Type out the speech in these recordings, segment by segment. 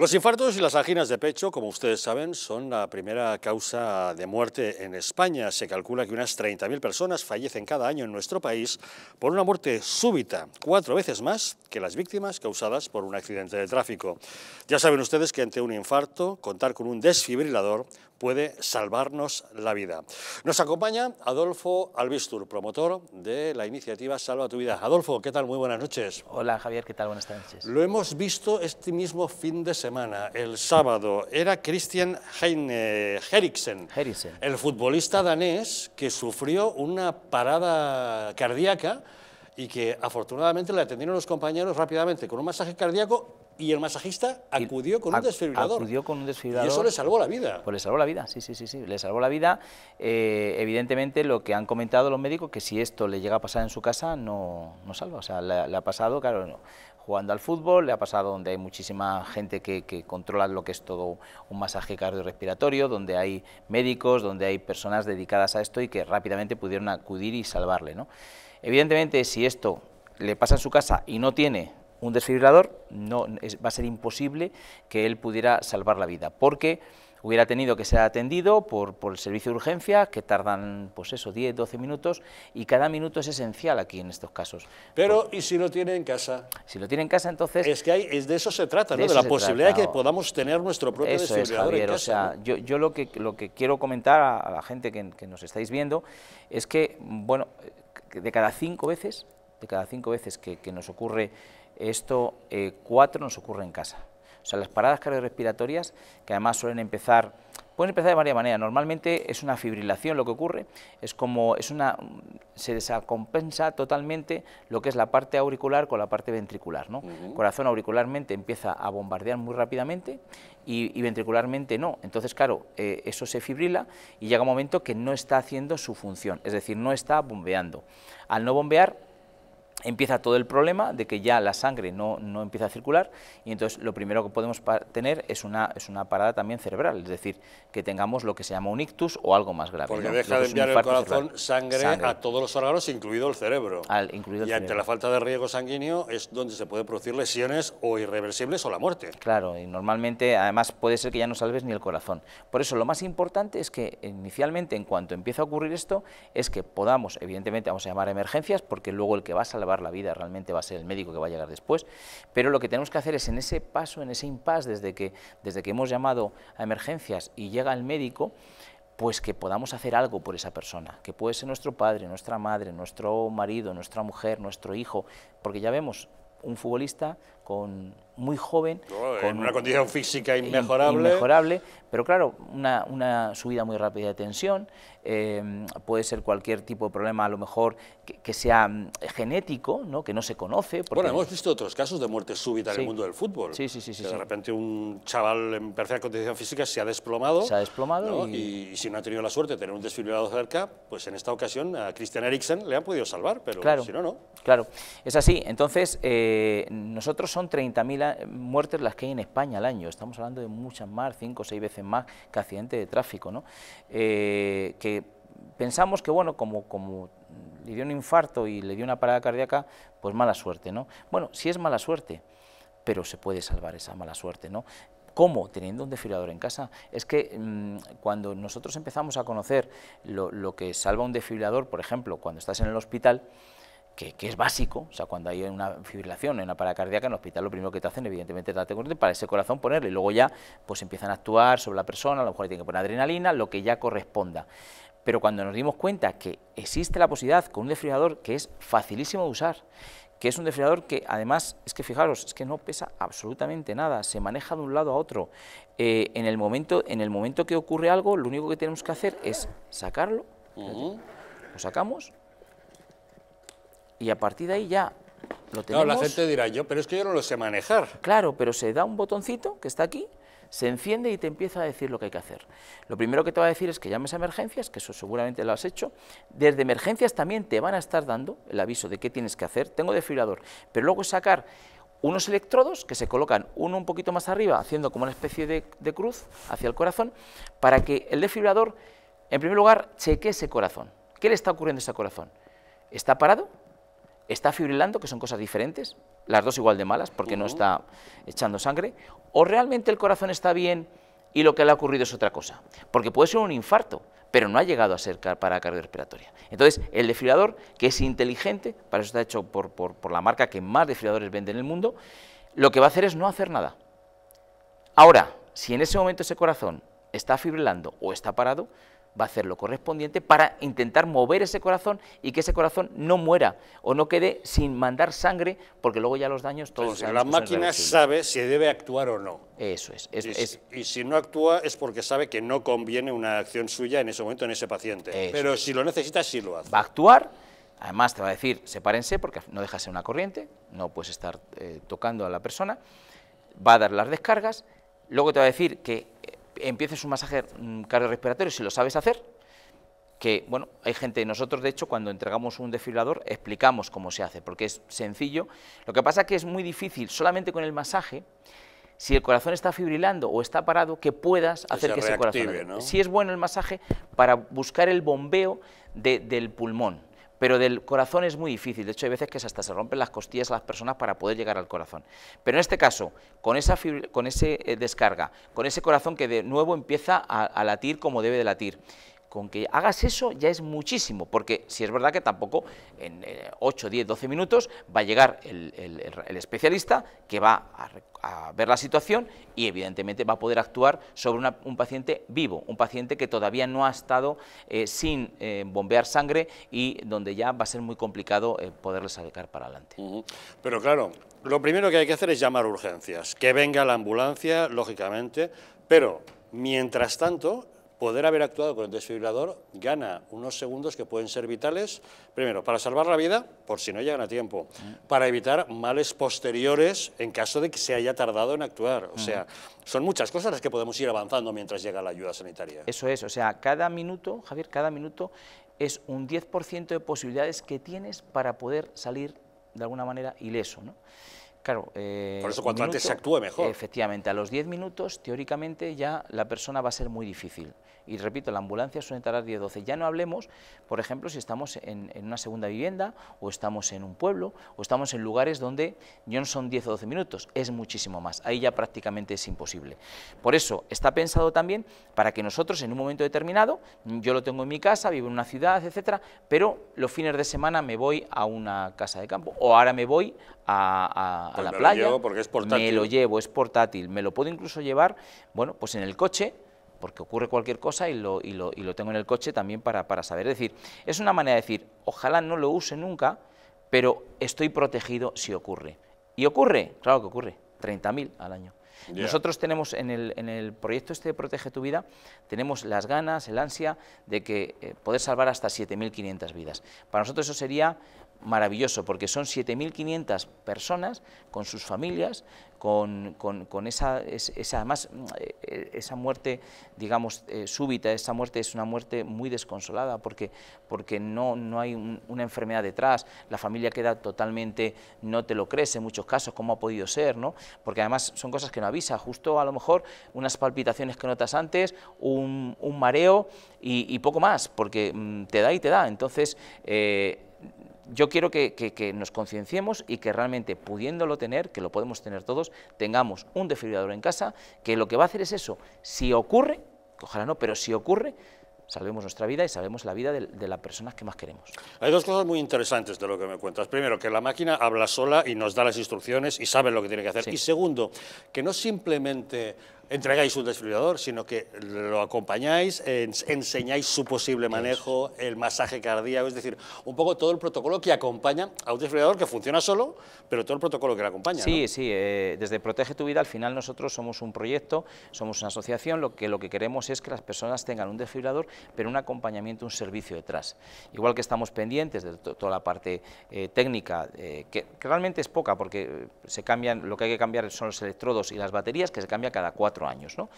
Los infartos y las anginas de pecho, como ustedes saben, son la primera causa de muerte en España. Se calcula que unas 30.000 personas fallecen cada año en nuestro país por una muerte súbita, cuatro veces más que las víctimas causadas por un accidente de tráfico. Ya saben ustedes que ante un infarto, contar con un desfibrilador puede salvarnos la vida. Nos acompaña Adolfo Albistur, promotor de la iniciativa Salva tu vida. Adolfo, ¿qué tal? Muy buenas noches. Hola Javier, ¿qué tal? Buenas noches. Lo hemos visto este mismo fin de semana, el sábado. Era Christian Heine, Heriksen, el futbolista danés que sufrió una parada cardíaca y que afortunadamente le atendieron los compañeros rápidamente con un masaje cardíaco y el masajista acudió con un desfibrilador. Acudió con un desfibrilador. Y eso le salvó la vida. Pues le salvó la vida, sí, sí, sí, sí, le salvó la vida. Eh, evidentemente lo que han comentado los médicos, que si esto le llega a pasar en su casa, no, no salva. O sea, le, ha pasado, claro, no jugando al fútbol, le ha pasado donde hay muchísima gente que, que, controla lo que es todo un masaje cardiorrespiratorio, donde hay médicos, donde hay personas dedicadas a esto y que rápidamente pudieron acudir y salvarle. ¿no? Evidentemente, si esto le pasa en su casa y no tiene un desfibrilador, no, va a ser imposible que él pudiera salvar la vida, porque hubiera tenido que ser atendido por, el servicio de urgencia, que tardan, pues eso, 10, 12 minutos, y cada minuto es esencial aquí en estos casos. Pero, ¿y si lo tiene en casa? Si lo tiene en casa, entonces... Es que hay, es de eso se trata, de ¿no? De la posibilidad de que podamos tener nuestro propio desfibrilador O sea, yo, lo, que, quiero comentar a, la gente que, nos estáis viendo es que, bueno, de cada cinco veces, de cada cinco veces que nos ocurre esto eh, cuatro nos ocurre en casa. O sea, las paradas cardiorrespiratorias, que además suelen empezar, pueden empezar de varias maneras. Normalmente es una fibrilación lo que ocurre, es como, es una, se desacompensa totalmente lo que es la parte auricular con la parte ventricular. ¿no? corazón auricularmente empieza a bombardear muy rápidamente y, ventricularmente no. Entonces, claro, eh, eso se fibrila y llega un momento que no está haciendo su función, es decir, no está bombeando. Al no bombear, empieza todo el problema de que ya la sangre no, empieza a circular y entonces lo primero que podemos tener es una, es una parada también cerebral, es decir, que tengamos lo que se llama un ictus o algo más grave. Porque deja de enviar el corazón sangre, a todos los órganos, incluido el cerebro. Al, y ante la falta de riego sanguíneo es donde se puede producir lesiones o irreversibles o la muerte. Claro, y normalmente además puede ser que ya no salves ni el corazón. Por eso lo más importante es que inicialmente en cuanto empieza a ocurrir esto es que podamos, evidentemente vamos a llamar emergencias porque luego el que va a salvar la vida realmente va a ser el médico que va a llegar después, pero lo que tenemos que hacer es en ese paso, en ese impasse desde que, desde que hemos llamado a emergencias y llega el médico, pues que podamos hacer algo por esa persona, que puede ser nuestro padre, nuestra madre, nuestro marido, nuestra mujer, nuestro hijo, porque ya vemos, un futbolista con muy joven. con una condición física inmejorable. pero claro, una, subida muy rápida de tensión, eh, puede ser cualquier tipo de problema, a lo mejor que, sea mm, genético, ¿no? que no se conoce. Bueno, hemos visto otros casos de muerte súbita en el mundo del fútbol. Sí, sí, sí. de repente un chaval en perfecta condición física se ha desplomado. Se ha desplomado. Y... si no ha tenido la suerte de tener un desfibrilado cerca, pues en esta ocasión a Christian Eriksen le han podido salvar, pero claro, si no, no. Claro, es así. Entonces, eh, nosotros somos son 30.000 eh, muertes las que hay en España al año, estamos hablando de muchas más, 5 o 6 veces más que accidentes de tráfico, ¿no? Eh, que pensamos que, bueno, como, le dio un infarto y le dio una parada cardíaca, pues mala suerte, ¿no? Bueno, sí es mala suerte, pero se puede salvar esa mala suerte, ¿no? ¿Cómo? Teniendo un desfibrilador en casa. Es que mm, cuando nosotros empezamos a conocer lo, que salva un desfibrilador, por ejemplo, cuando estás en el hospital, que, es básico, o sea, cuando hay una fibrilación en una parada cardíaca en el hospital, lo primero que te hacen, evidentemente, es darte corriente para ese corazón ponerle, y luego ya, pues empiezan a actuar sobre la persona, a lo mejor le tienen que poner adrenalina, lo que ya corresponda. Pero cuando nos dimos cuenta que existe la posibilidad con un desfibrilador que es facilísimo de usar, que es un desfibrilador que además, es que fijaros, es que no pesa absolutamente nada, se maneja de un lado a otro. Eh, en, el momento, en el momento que ocurre algo, lo único que tenemos que hacer es sacarlo, lo sacamos, y a partir de ahí ya lo tenemos. No, la gente dirá yo, pero es que yo no lo sé manejar. Claro, pero se da un botoncito que está aquí, se enciende y te empieza a decir lo que hay que hacer. Lo primero que te va a decir es que llames a emergencias, que eso seguramente lo has hecho. Desde emergencias también te van a estar dando el aviso de qué tienes que hacer. Tengo defibrador, pero luego sacar unos electrodos que se colocan uno un poquito más arriba, haciendo como una especie de, cruz hacia el corazón, para que el desfibrilador, en primer lugar, cheque ese corazón. ¿Qué le está ocurriendo a ese corazón? ¿Está parado? está fibrilando, que son cosas diferentes, las dos igual de malas, porque no está echando sangre, o realmente el corazón está bien y lo que le ha ocurrido es otra cosa, porque puede ser un infarto, pero no ha llegado a ser para respiratoria. Entonces, el desfibrilador, que es inteligente, para eso está hecho por, la marca que más desfibriladores vende en el mundo, lo que va a hacer es no hacer nada. Ahora, si en ese momento ese corazón está fibrilando o está parado, va a hacer lo correspondiente para intentar mover ese corazón y que ese corazón no muera o no quede sin mandar sangre, porque luego ya los daños todos... sea la máquina sabe si debe actuar o no. Eso es. y, si no actúa es porque sabe que no conviene una acción suya en ese momento, en ese paciente. Pero si lo necesita, sí lo hace. Va a actuar, además te va a decir, sepárense, porque no deja ser una corriente, no puedes estar eh, tocando a la persona, va a dar las descargas, luego te va a decir que empieces un masaje mm, cardiorrespiratorio si lo sabes hacer, que, bueno, hay gente, nosotros de hecho cuando entregamos un desfibrilador explicamos cómo se hace, porque es sencillo. Lo que pasa es que es muy difícil, solamente con el masaje, si el corazón está fibrilando o está parado, que puedas hacer que ese corazón... Si es bueno el masaje para buscar el bombeo del pulmón, pero del corazón es muy difícil, de hecho hay veces que hasta se rompen las costillas a las personas para poder llegar al corazón. Pero en este caso, con esa con ese, eh, descarga, con ese corazón que de nuevo empieza a latir como debe de latir, con que hagas eso ya es muchísimo, porque si es verdad que tampoco en 8, 10, 12 minutos va a llegar el, especialista que va a, ver la situación y evidentemente va a poder actuar sobre un paciente vivo, un paciente que todavía no ha estado eh, sin eh, bombear sangre y donde ya va a ser muy complicado eh, poderle sacar para adelante. Pero claro, lo primero que hay que hacer es llamar urgencias, que venga la ambulancia, lógicamente, pero mientras tanto poder haber actuado con el desfibrilador gana unos segundos que pueden ser vitales, primero, para salvar la vida, por si no llegan a tiempo, para evitar males posteriores en caso de que se haya tardado en actuar. O sea, son muchas cosas las que podemos ir avanzando mientras llega la ayuda sanitaria. Eso es, o sea, cada minuto, Javier, cada minuto es un 10% de posibilidades que tienes para poder salir de alguna manera ileso, ¿no? Claro, eh, Por eso cuanto antes se actúe mejor. Efectivamente, a los 10 minutos, teóricamente, ya la persona va a ser muy difícil. Y repito, la ambulancia suele tardar 10-12. Ya no hablemos, por ejemplo, si estamos en, una segunda vivienda, o estamos en un pueblo, o estamos en lugares donde ya no son 10 o 12 minutos, es muchísimo más. Ahí ya prácticamente es imposible. Por eso, está pensado también para que nosotros en un momento determinado, yo lo tengo en mi casa, vivo en una ciudad, etcétera, pero los fines de semana me voy a una casa de campo, o ahora me voy a a, la playa. porque es portátil. Me lo llevo, es portátil. Me lo puedo incluso llevar, bueno, pues en el coche, porque ocurre cualquier cosa y lo, y lo tengo en el coche también para, para saber. Es decir, es una manera de decir, ojalá no lo use nunca, pero estoy protegido si ocurre. ¿Y ocurre? Claro que ocurre, 30.000 al año. Nosotros tenemos en el, proyecto este de Protege tu Vida, tenemos las ganas, el ansia de que eh, poder salvar hasta 7.500 vidas. Para nosotros eso sería maravilloso, porque son 7.500 personas con sus familias, con, con, con esa, esa, además, mm, eh, esa muerte, digamos, eh, súbita, esa muerte es una muerte muy desconsolada, porque, porque no, no hay una enfermedad detrás, la familia queda totalmente, no te lo crees en muchos casos, cómo ha podido ser, ¿no? Porque además son cosas que no avisa, justo a lo mejor unas palpitaciones que notas antes, un, mareo y, poco más, porque mm, te da y te da, entonces... Eh, yo quiero que, nos concienciemos y que realmente pudiéndolo tener, que lo podemos tener todos, tengamos un desfibrilador en casa, que lo que va a hacer es eso, si ocurre, ojalá no, pero si ocurre, salvemos nuestra vida y salvemos la vida de, las personas que más queremos. Hay dos cosas muy interesantes de lo que me cuentas. Primero, que la máquina habla sola y nos da las instrucciones y sabe lo que tiene que hacer. Y segundo, que no simplemente entregáis un desfibrilador, sino que lo acompañáis, enseñáis su posible manejo, el masaje cardíaco, es decir, un poco todo el protocolo que acompaña a un desfibrilador que funciona solo, pero todo el protocolo que lo acompaña. Sí, sí, eh, desde Protege tu Vida al final nosotros somos un proyecto, somos una asociación, lo que, lo que queremos es que las personas tengan un desfibrilador, pero un acompañamiento, un servicio detrás. Igual que estamos pendientes de toda la parte eh, técnica, eh, que, que realmente es poca, porque se cambian, lo que hay que cambiar son los electrodos y las baterías, que se cambia cada cuatro años. ¿no?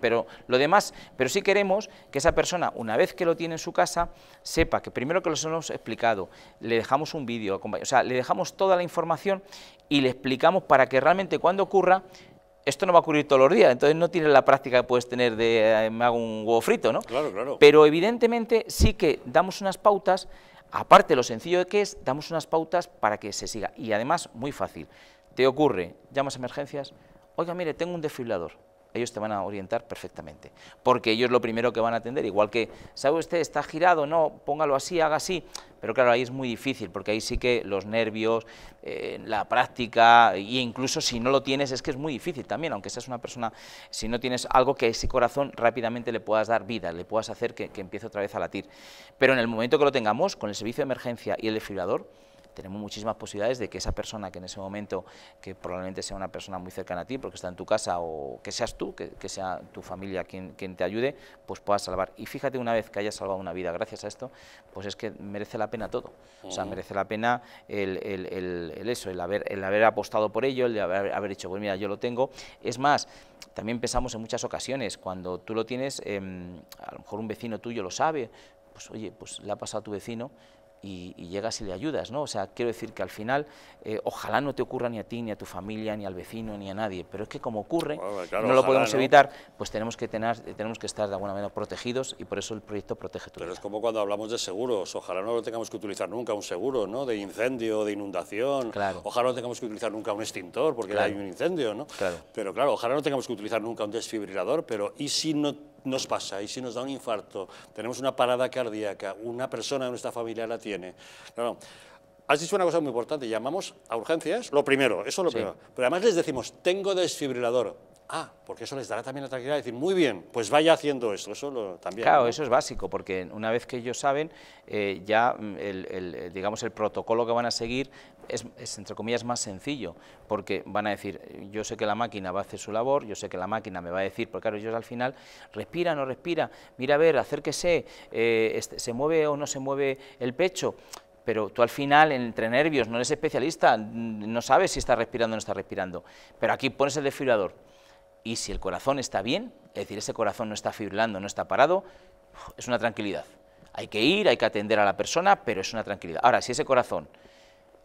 pero lo demás, pero sí queremos que esa persona, una vez que lo tiene en su casa, sepa que primero que lo hemos explicado, le dejamos un vídeo, o sea, le dejamos toda la información y le explicamos para que realmente cuando ocurra, esto no va a ocurrir todos los días, entonces no tienes la práctica que puedes tener de eh, me hago un huevo frito, ¿no? Claro, claro. Pero evidentemente sí que damos unas pautas, aparte lo sencillo de que es, damos unas pautas para que se siga. Y además, muy fácil, te ocurre, llamas a emergencias, oiga, mire, tengo un desfibrilador. Ellos te van a orientar perfectamente, porque ellos lo primero que van a atender, igual que, ¿sabe usted? Está girado, no, póngalo así, haga así, pero claro, ahí es muy difícil, porque ahí sí que los nervios, eh, la práctica, e incluso si no lo tienes, es que es muy difícil también, aunque seas una persona, si no tienes algo que ese corazón rápidamente le puedas dar vida, le puedas hacer que, empiece otra vez a latir. Pero en el momento que lo tengamos, con el servicio de emergencia y el desfibrilador, tenemos muchísimas posibilidades de que esa persona que en ese momento, que probablemente sea una persona muy cercana a ti, porque está en tu casa o que seas tú, que, sea tu familia quien, quien te ayude, pues puedas salvar. Y fíjate una vez que hayas salvado una vida gracias a esto, pues es que merece la pena todo. O sea, merece la pena el, el, el, haber, el haber, apostado por ello, el haber, haber dicho, pues mira, yo lo tengo. Es más, también pensamos en muchas ocasiones, cuando tú lo tienes, em, a lo mejor un vecino tuyo lo sabe, pues oye, pues le ha pasado a tu vecino, y, llegas y le ayudas, ¿no? O sea, quiero decir que al final, eh, ojalá no te ocurra ni a ti, ni a tu familia, ni al vecino, ni a nadie, pero es que como ocurre, no lo podemos evitar, pues tenemos que, tener, tenemos que estar de alguna manera protegidos y por eso el proyecto protege tu Pero es como cuando hablamos de seguros, ojalá no lo tengamos que utilizar nunca un seguro, ¿no? De incendio, de inundación, claro. ojalá no tengamos que utilizar nunca un extintor porque hay un incendio, ¿no? Claro. Pero claro, ojalá no tengamos que utilizar nunca un desfibrilador, pero ¿y si no nos pasa y si nos da un infarto, tenemos una parada cardíaca, una persona de nuestra familia la tiene. No, Has dicho una cosa muy importante, llamamos a urgencias, lo primero, eso es lo primero. Pero además les decimos, tengo desfibrilador, Ah, porque eso les dará también la tranquilidad de decir, muy bien, pues vaya haciendo esto, eso también. Claro, eso es básico, porque una vez que ellos saben, eh, ya mm, el, eh, digamos el protocolo que van a seguir es, entre comillas, más sencillo, porque van a decir, yo sé que la máquina va a hacer su labor, yo sé que la máquina me va a decir, porque claro, ellos al final, respira, no respira, mira a ver, acérquese, eh, este, se mueve o no se mueve el pecho, pero tú al final, entre nervios, no eres especialista, no sabes si está respirando o no está respirando. Pero aquí pones el desfibrilador y si el corazón está bien, es decir, ese corazón no está fibrilando, no está parado, es una tranquilidad. Hay que ir, hay que atender a la persona, pero es una tranquilidad. Ahora, si ese corazón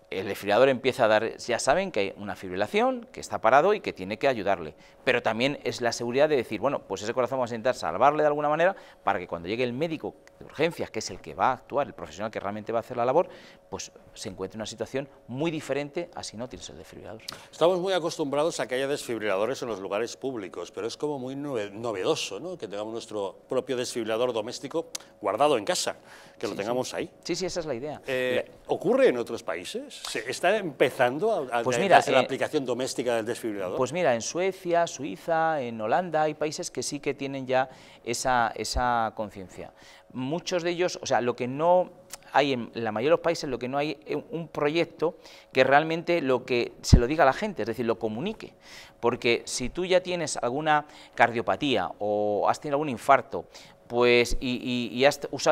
el desfibrilador empieza a dar, ya saben que hay una fibrilación, que está parado y que tiene que ayudarle, pero también es la seguridad de decir, bueno, pues ese corazón vamos a intentar salvarle de alguna manera para que cuando llegue el médico de urgencias, que es el que va a actuar, el profesional que realmente va a hacer la labor, pues se encuentre en una situación muy diferente a si no tienes el desfibrilador. Estamos muy acostumbrados a que haya desfibriladores en los lugares públicos, pero es como muy novedoso, ¿no? Que tengamos nuestro propio desfibrilador doméstico guardado en casa, que lo tengamos ahí. Sí, sí, esa es la idea. Eh, ¿Ocurre en otros países? ¿Se está empezando a, pues la eh, aplicación doméstica del desfibrilador? Pues mira, en Suecia, Suiza, en Holanda hay países que sí que tienen ya esa, esa conciencia. Muchos de ellos, o sea, lo que no hay en la mayoría de los países, lo que no hay es un proyecto que realmente lo que se lo diga a la gente, es decir, lo comunique. Porque si tú ya tienes alguna cardiopatía o has tenido algún infarto pues, y, y,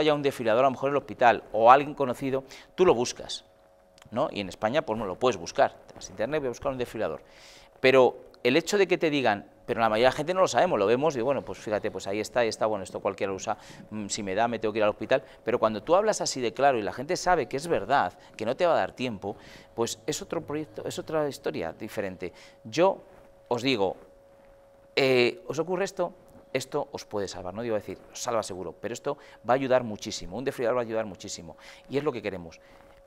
ya un desfilador, a lo mejor en el hospital, o alguien conocido, tú lo buscas, ¿no? Y en España, pues, no lo puedes buscar. tras internet, voy a buscar un desfilador. Pero el hecho de que te digan, pero la mayoría de la gente no lo sabemos, lo vemos, y bueno, pues fíjate, pues ahí está, ahí está, bueno, esto cualquiera usa, mm, si me da me tengo que ir al hospital, pero cuando tú hablas así de claro y la gente sabe que es verdad, que no te va a dar tiempo, pues es otro proyecto, es otra historia diferente. Yo os digo, eh, ¿os ocurre esto? esto os puede salvar. No digo decir, salva seguro, pero esto va a ayudar muchísimo. Un desfriador va a ayudar muchísimo. Y es lo que queremos,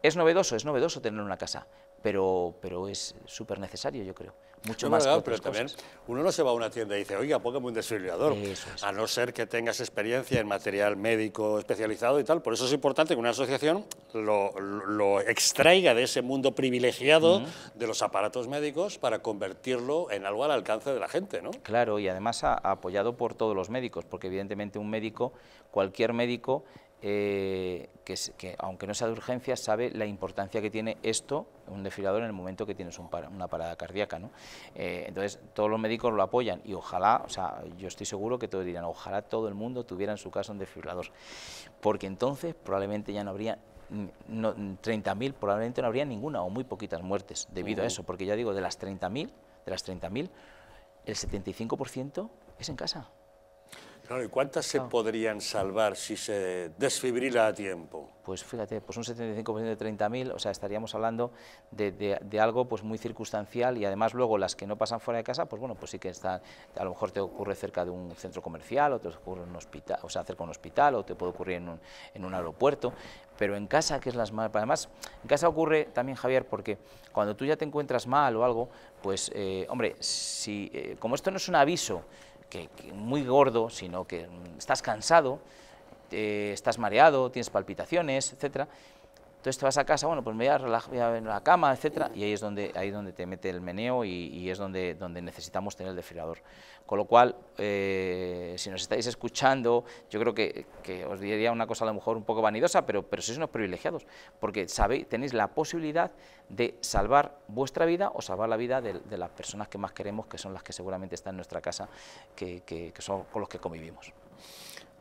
¿Es novedoso? Es novedoso tener una casa, pero, pero es súper necesario, yo creo. Mucho más pero también uno no se va a una tienda y dice, oiga, póngame un desfibrilador. A no ser que tengas experiencia en material médico especializado y tal. Por eso es importante que una asociación lo, extraiga de ese mundo privilegiado de los aparatos médicos para convertirlo en algo al alcance de la gente, ¿no? Claro, y además apoyado por todos los médicos, porque evidentemente un médico, cualquier médico, eh, que, aunque no sea de urgencia, sabe la importancia que tiene esto, un desfibrilador, en el momento que tienes un una parada cardíaca. ¿no? Eh, entonces, todos los médicos lo apoyan y ojalá, o sea, yo estoy seguro que todos dirán, ojalá todo el mundo tuviera en su casa un desfibrilador, porque entonces probablemente ya no habría mm, no, 30.000, mm, probablemente no habría ninguna o muy poquitas muertes debido a eso, porque ya digo, de las 30.000, de las 30.000, el 75% es en casa. Claro, ¿y cuántas se podrían salvar si se desfibrila a tiempo? Pues fíjate, pues un 75% de 30.000, o sea, estaríamos hablando de, algo pues muy circunstancial y además luego las que no pasan fuera de casa, pues bueno, pues sí que están, a lo mejor te ocurre cerca de un centro comercial, o te ocurre en un hospital, o sea, cerca de un hospital, o te puede ocurrir en un, en un aeropuerto, pero en casa, que es las más... Además, en casa ocurre también, Javier, porque cuando tú ya te encuentras mal o algo, pues, eh, hombre, si, eh, como esto no es un aviso, que, muy gordo, sino que estás cansado, eh, estás mareado, tienes palpitaciones, etcétera, entonces te vas a casa, bueno, pues me voy a, relajar, en la cama, etcétera, y ahí es donde, ahí donde te mete el meneo y, es donde, donde necesitamos tener el desfilador. Con lo cual, eh, si nos estáis escuchando, yo creo que, os diría una cosa a lo mejor un poco vanidosa, pero, pero sois unos privilegiados, porque sabéis, tenéis la posibilidad de salvar vuestra vida o salvar la vida de, las personas que más queremos, que son las que seguramente están en nuestra casa, que son con los que convivimos.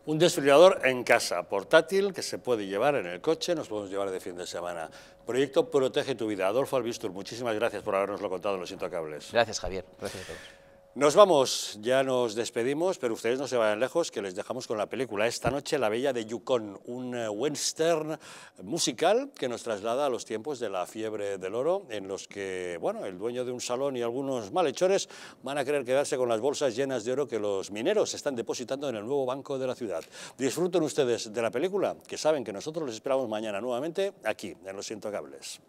Un desfibrilador en casa, portátil, que se puede llevar en el coche, nos podemos llevar de fin de semana. Proyecto Protege tu Vida. Adolfo Albistur, muchísimas gracias por habernoslo contado en Los cables. Gracias, Javier. Gracias todos. Nos vamos, ya nos despedimos, pero ustedes no se vayan lejos, que les dejamos con la película Esta noche, La Bella de Yukon, un eh, western musical que nos traslada a los tiempos de la fiebre del oro, en los que, bueno, el dueño de un salón y algunos malhechores van a querer quedarse con las bolsas llenas de oro que los mineros están depositando en el nuevo banco de la ciudad. Disfruten ustedes de la película, que saben que nosotros les esperamos mañana nuevamente aquí, en Los Intocables.